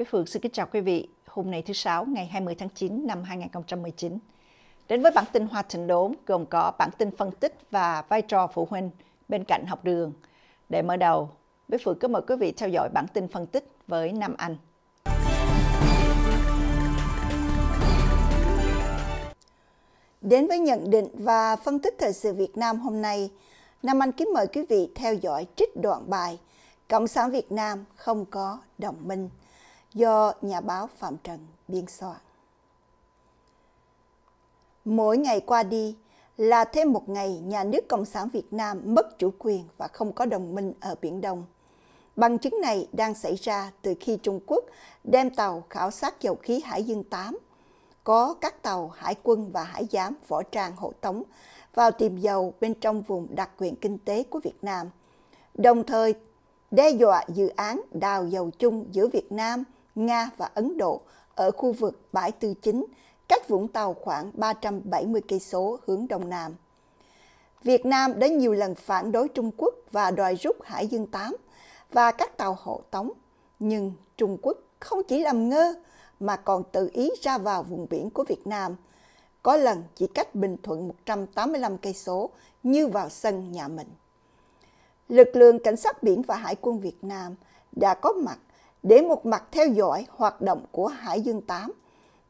Bé Phượng xin kính chào quý vị. Hôm nay thứ Sáu, ngày 20 tháng 9 năm 2019. Đến với bản tin Hoa Thịnh Đốn, gồm có bản tin phân tích và vai trò phụ huynh bên cạnh học đường. Để mở đầu, Bé Phượng có mời quý vị theo dõi bản tin phân tích với Nam Anh. Đến với nhận định và phân tích thời sự Việt Nam hôm nay, Nam Anh kính mời quý vị theo dõi trích đoạn bài Cộng sản Việt Nam không có đồng minh – do nhà báo Phạm Trần biên soạn. Mỗi ngày qua đi là thêm một ngày nhà nước Cộng sản Việt Nam mất chủ quyền và không có đồng minh ở Biển Đông. Bằng chứng này đang xảy ra từ khi Trung Quốc đem tàu khảo sát dầu khí Hải Dương 8 có các tàu hải quân và hải giám võ trang hộ tống vào tìm dầu bên trong vùng đặc quyền kinh tế của Việt Nam, đồng thời đe dọa dự án đào dầu chung giữa Việt Nam Nga và Ấn Độ ở khu vực bãi Tư Chính, cách Vũng Tàu khoảng 370 cây số hướng đông nam. Việt Nam đã nhiều lần phản đối Trung Quốc và đòi rút Hải Dương 8 và các tàu hộ tống, nhưng Trung Quốc không chỉ làm ngơ mà còn tự ý ra vào vùng biển của Việt Nam. Có lần chỉ cách Bình Thuận 185 cây số như vào sân nhà mình. Lực lượng cảnh sát biển và hải quân Việt Nam đã có mặt để một mặt theo dõi hoạt động của Hải Dương 8,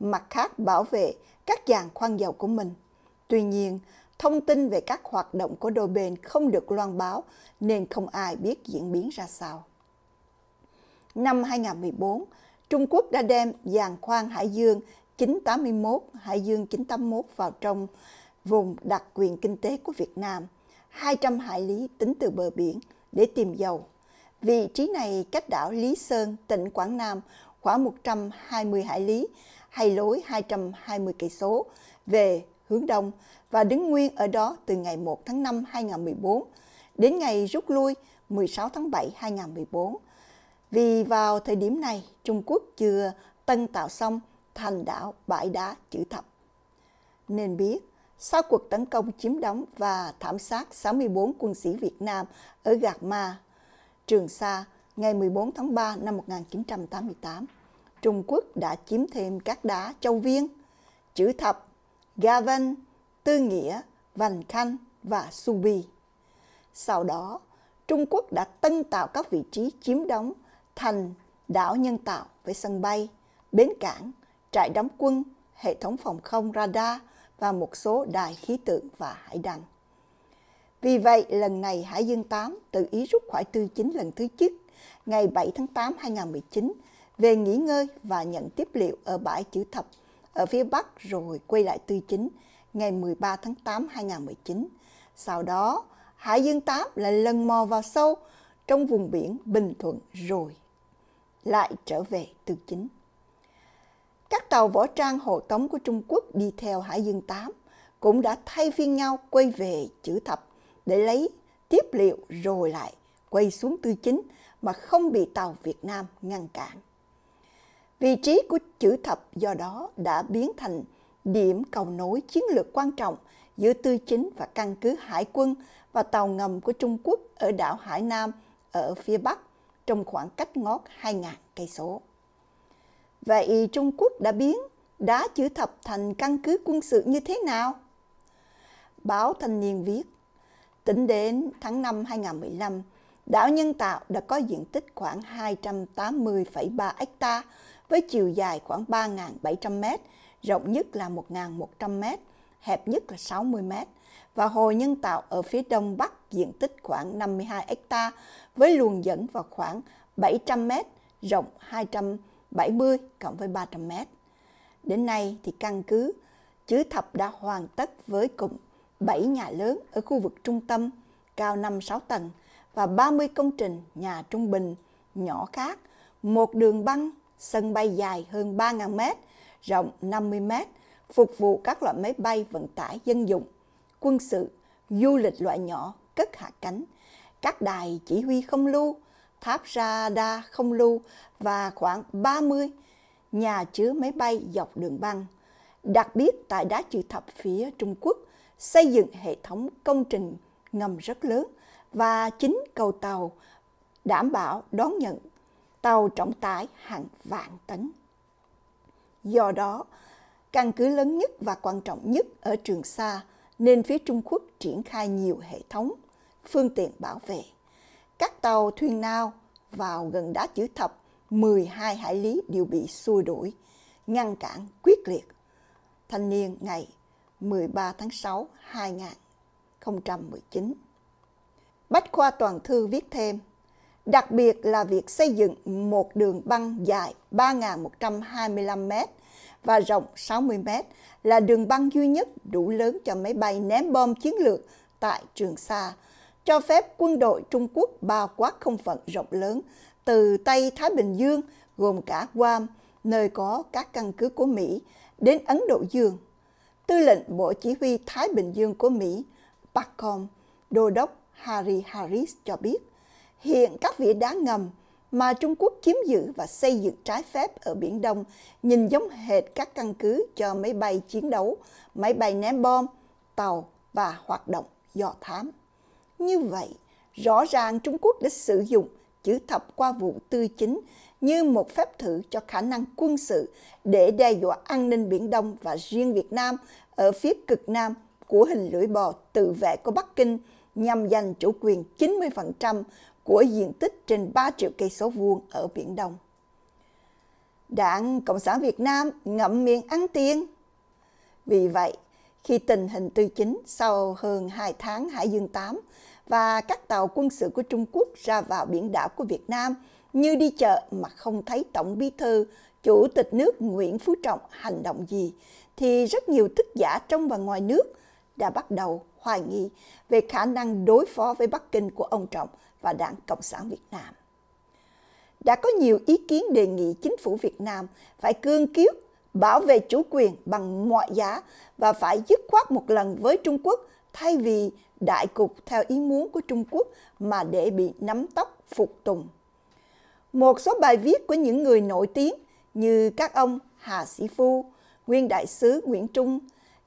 mặt khác bảo vệ các dàn khoan dầu của mình. Tuy nhiên, thông tin về các hoạt động của đôi bên không được loan báo nên không ai biết diễn biến ra sao. Năm 2014, Trung Quốc đã đem dàn khoan Hải Dương 981, Hải Dương 981 vào trong vùng đặc quyền kinh tế của Việt Nam, 200 hải lý tính từ bờ biển để tìm dầu Vị trí này cách đảo Lý Sơn, tỉnh Quảng Nam khoảng 120 hải lý hay lối 220 cây số về hướng đông và đứng nguyên ở đó từ ngày 1 tháng 5 2014 đến ngày rút lui 16 tháng 7 2014. Vì vào thời điểm này, Trung Quốc chưa tân tạo xong thành đảo bãi đá chữ thập. Nên biết, sau cuộc tấn công chiếm đóng và thảm sát 64 quân sĩ Việt Nam ở Gạc Ma, Trường Sa ngày 14 tháng 3 năm 1988, Trung Quốc đã chiếm thêm các đá Châu Viên, Chữ Thập, Ga Vân, Tư Nghĩa, Vành Khanh và Su Bi. Sau đó, Trung Quốc đã tân tạo các vị trí chiếm đóng thành đảo nhân tạo với sân bay, bến cảng, trại đóng quân, hệ thống phòng không radar và một số đài khí tượng và hải đăng. Vì vậy, lần này Hải Dương 8 tự ý rút khỏi tư chính lần thứ nhất ngày 7 tháng 8 2019 về nghỉ ngơi và nhận tiếp liệu ở bãi chữ thập ở phía Bắc rồi quay lại tư chính ngày 13 tháng 8 2019. Sau đó, Hải Dương 8 lại lần mò vào sâu trong vùng biển Bình Thuận rồi lại trở về tư chính. Các tàu võ trang hộ tống của Trung Quốc đi theo Hải Dương 8 cũng đã thay phiên nhau quay về chữ thập để lấy tiếp liệu rồi lại quay xuống tư chính mà không bị tàu Việt Nam ngăn cản. Vị trí của chữ thập do đó đã biến thành điểm cầu nối chiến lược quan trọng giữa tư chính và căn cứ hải quân và tàu ngầm của Trung Quốc ở đảo Hải Nam ở phía Bắc trong khoảng cách ngót 2.000 cây số. Vậy Trung Quốc đã biến đá chữ thập thành căn cứ quân sự như thế nào? Báo Thanh niên viết, Tính đến tháng 5 2015, đảo nhân tạo đã có diện tích khoảng 280,3 ha với chiều dài khoảng 3.700 m rộng nhất là 1.100 m hẹp nhất là 60 m và hồ nhân tạo ở phía đông bắc diện tích khoảng 52 ha với luồng dẫn vào khoảng 700 m rộng 270 cộng với 300 m Đến nay thì căn cứ chữ thập đã hoàn tất với cụm 7 nhà lớn ở khu vực trung tâm cao 5-6 tầng và 30 công trình nhà trung bình nhỏ khác, một đường băng, sân bay dài hơn 3.000 mét, rộng 50 mét, phục vụ các loại máy bay vận tải dân dụng, quân sự, du lịch loại nhỏ, cất hạ cánh, các đài chỉ huy không lưu, tháp radar không lưu và khoảng 30 nhà chứa máy bay dọc đường băng. Đặc biệt tại đá chữ thập phía Trung Quốc – xây dựng hệ thống công trình ngầm rất lớn và chính cầu tàu đảm bảo đón nhận tàu trọng tải hàng vạn tấn. Do đó, căn cứ lớn nhất và quan trọng nhất ở Trường Sa nên phía Trung Quốc triển khai nhiều hệ thống, phương tiện bảo vệ. Các tàu thuyền nào vào gần đá chữ thập 12 hải lý đều bị xua đuổi, ngăn cản quyết liệt. Thanh niên ngày 13 tháng 6, 2019. Bách Khoa Toàn Thư viết thêm, đặc biệt là việc xây dựng một đường băng dài 3.125 m và rộng 60 m là đường băng duy nhất đủ lớn cho máy bay ném bom chiến lược tại Trường Sa, cho phép quân đội Trung Quốc bao quát không phận rộng lớn từ Tây Thái Bình Dương gồm cả Guam, nơi có các căn cứ của Mỹ, đến Ấn Độ Dương tư lệnh Bộ Chỉ huy Thái Bình Dương của Mỹ, PACOM, Đô đốc Harry Harris cho biết, hiện các vỉa đá ngầm mà Trung Quốc chiếm giữ và xây dựng trái phép ở Biển Đông nhìn giống hệt các căn cứ cho máy bay chiến đấu, máy bay ném bom, tàu và hoạt động dò thám. Như vậy, rõ ràng Trung Quốc đã sử dụng chữ thập qua vụ tư chính như một phép thử cho khả năng quân sự để đe dọa an ninh Biển Đông và riêng Việt Nam ở phía cực Nam của hình lưỡi bò tự vệ của Bắc Kinh nhằm giành chủ quyền 90% của diện tích trên 3 triệu cây số vuông ở Biển Đông. Đảng Cộng sản Việt Nam ngậm miệng ăn tiền. Vì vậy, khi tình hình tư chính sau hơn 2 tháng Hải Dương 8 và các tàu quân sự của Trung Quốc ra vào biển đảo của Việt Nam như đi chợ mà không thấy Tổng Bí Thư, Chủ tịch nước Nguyễn Phú Trọng hành động gì, thì rất nhiều thức giả trong và ngoài nước đã bắt đầu hoài nghi về khả năng đối phó với Bắc Kinh của ông Trọng và Đảng Cộng sản Việt Nam. Đã có nhiều ý kiến đề nghị chính phủ Việt Nam phải cương cứu bảo vệ chủ quyền bằng mọi giá và phải dứt khoát một lần với Trung Quốc thay vì đại cục theo ý muốn của Trung Quốc mà để bị nắm tóc phục tùng. Một số bài viết của những người nổi tiếng như các ông Hà Sĩ Phu, Nguyên Đại sứ Nguyễn Trung,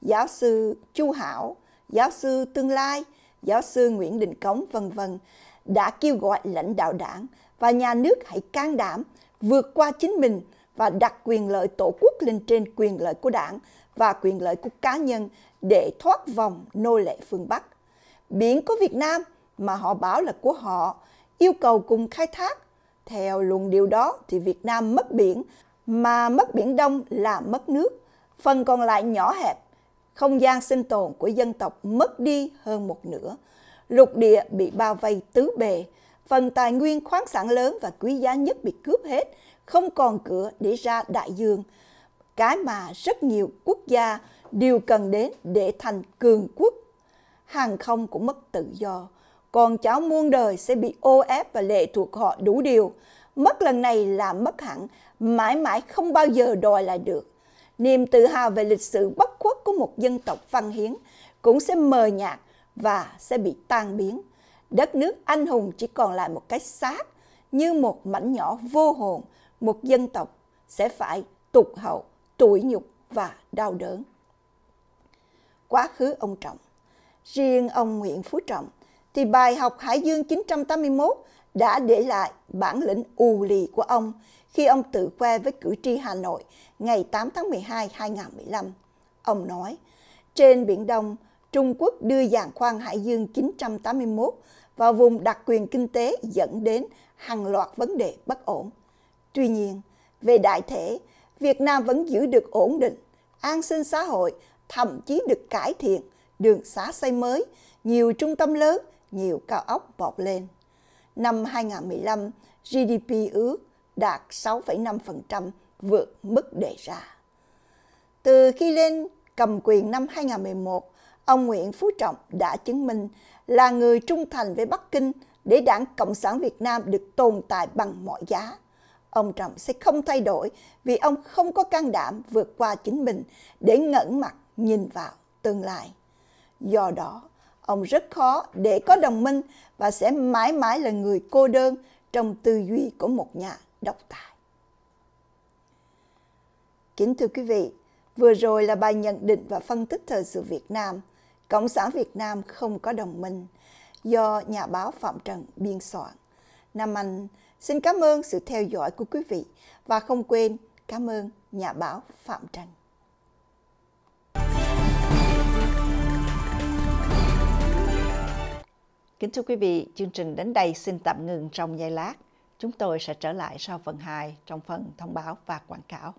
Giáo sư Chu Hảo, Giáo sư Tương Lai, Giáo sư Nguyễn Đình Cống vân vân đã kêu gọi lãnh đạo đảng và nhà nước hãy can đảm vượt qua chính mình và đặt quyền lợi tổ quốc lên trên quyền lợi của đảng và quyền lợi của cá nhân để thoát vòng nô lệ phương Bắc biển của Việt Nam mà họ bảo là của họ, yêu cầu cùng khai thác. Theo luận điều đó thì Việt Nam mất biển, mà mất Biển Đông là mất nước. Phần còn lại nhỏ hẹp, không gian sinh tồn của dân tộc mất đi hơn một nửa. Lục địa bị bao vây tứ bề, phần tài nguyên khoáng sản lớn và quý giá nhất bị cướp hết, không còn cửa để ra đại dương. Cái mà rất nhiều quốc gia đều cần đến để thành cường quốc hàng không cũng mất tự do. con cháu muôn đời sẽ bị ô ép và lệ thuộc họ đủ điều. Mất lần này là mất hẳn, mãi mãi không bao giờ đòi lại được. Niềm tự hào về lịch sử bất khuất của một dân tộc văn hiến cũng sẽ mờ nhạt và sẽ bị tan biến. Đất nước anh hùng chỉ còn lại một cái xác như một mảnh nhỏ vô hồn, một dân tộc sẽ phải tục hậu, tủi nhục và đau đớn. Quá khứ ông Trọng Riêng ông Nguyễn Phú Trọng thì bài học Hải Dương 981 đã để lại bản lĩnh u lì của ông khi ông tự khoe với cử tri Hà Nội ngày 8 tháng 12 2015. Ông nói, trên Biển Đông, Trung Quốc đưa giàn khoan Hải Dương 981 vào vùng đặc quyền kinh tế dẫn đến hàng loạt vấn đề bất ổn. Tuy nhiên, về đại thể, Việt Nam vẫn giữ được ổn định, an sinh xã hội, thậm chí được cải thiện đường xá xây mới, nhiều trung tâm lớn, nhiều cao ốc bọt lên. Năm 2015, GDP ước đạt 6,5% vượt mức đề ra. Từ khi lên cầm quyền năm 2011, ông Nguyễn Phú Trọng đã chứng minh là người trung thành với Bắc Kinh để đảng Cộng sản Việt Nam được tồn tại bằng mọi giá. Ông Trọng sẽ không thay đổi vì ông không có can đảm vượt qua chính mình để ngẩn mặt nhìn vào tương lai. Do đó, ông rất khó để có đồng minh và sẽ mãi mãi là người cô đơn trong tư duy của một nhà độc tài. Kính thưa quý vị, vừa rồi là bài nhận định và phân tích thời sự Việt Nam, Cộng sản Việt Nam không có đồng minh, do nhà báo Phạm Trần biên soạn. Nam Anh xin cảm ơn sự theo dõi của quý vị và không quên cảm ơn nhà báo Phạm Trần. Kính thưa quý vị, chương trình đến đây xin tạm ngừng trong giây lát. Chúng tôi sẽ trở lại sau phần 2 trong phần thông báo và quảng cáo.